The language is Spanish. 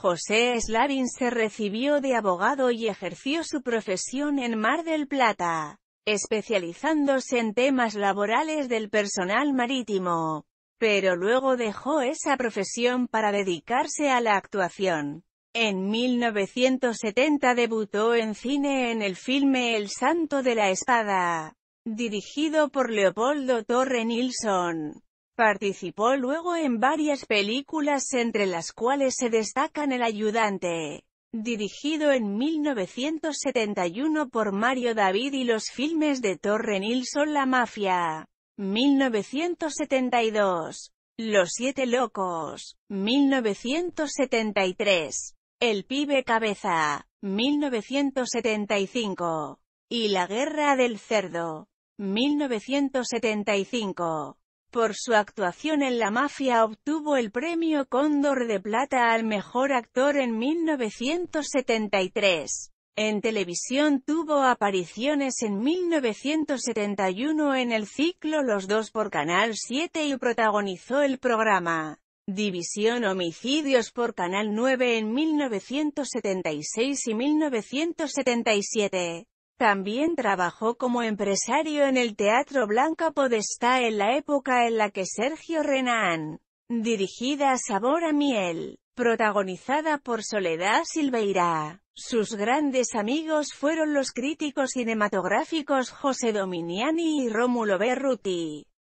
José Slavin se recibió de abogado y ejerció su profesión en Mar del Plata, especializándose en temas laborales del personal marítimo, pero luego dejó esa profesión para dedicarse a la actuación. En 1970 debutó en cine en el filme El Santo de la Espada, dirigido por Leopoldo Torre Nilsson. Participó luego en varias películas entre las cuales se destacan El ayudante, dirigido en 1971 por Mario David y los filmes de Torre Nilsson La Mafia, 1972, Los Siete Locos, 1973, El Pibe Cabeza, 1975, y La Guerra del Cerdo, 1975. Por su actuación en La Mafia obtuvo el premio Cóndor de Plata al Mejor Actor en 1973. En televisión tuvo apariciones en 1971 en el ciclo Los Dos por Canal 7 y protagonizó el programa División Homicidios por Canal 9 en 1976 y 1977. También trabajó como empresario en el Teatro Blanca Podestá en la época en la que Sergio Renan, dirigida a Sabor a Miel, protagonizada por Soledad Silveira. Sus grandes amigos fueron los críticos cinematográficos José Dominiani y Rómulo Berruti.